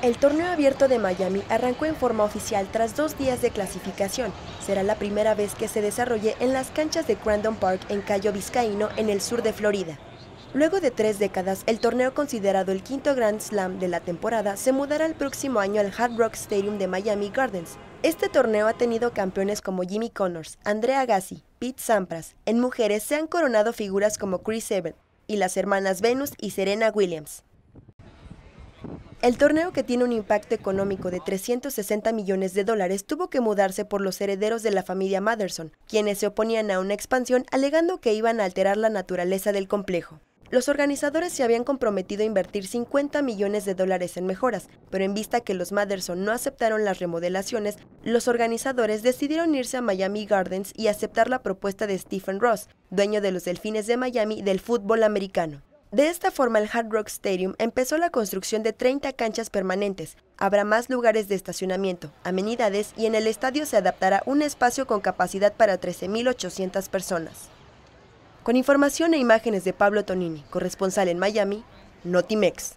El torneo abierto de Miami arrancó en forma oficial tras dos días de clasificación. Será la primera vez que se desarrolle en las canchas de Crandon Park en Cayo Vizcaíno, en el sur de Florida. Luego de tres décadas, el torneo considerado el quinto Grand Slam de la temporada se mudará el próximo año al Hard Rock Stadium de Miami Gardens. Este torneo ha tenido campeones como Jimmy Connors, Andrea Gassi, Pete Sampras. En mujeres se han coronado figuras como Chris Evans y las hermanas Venus y Serena Williams. El torneo, que tiene un impacto económico de 360 millones de dólares, tuvo que mudarse por los herederos de la familia Matherson, quienes se oponían a una expansión alegando que iban a alterar la naturaleza del complejo. Los organizadores se habían comprometido a invertir 50 millones de dólares en mejoras, pero en vista que los Matherson no aceptaron las remodelaciones, los organizadores decidieron irse a Miami Gardens y aceptar la propuesta de Stephen Ross, dueño de los Delfines de Miami del fútbol americano. De esta forma, el Hard Rock Stadium empezó la construcción de 30 canchas permanentes. Habrá más lugares de estacionamiento, amenidades y en el estadio se adaptará un espacio con capacidad para 13.800 personas. Con información e imágenes de Pablo Tonini, corresponsal en Miami, Notimex.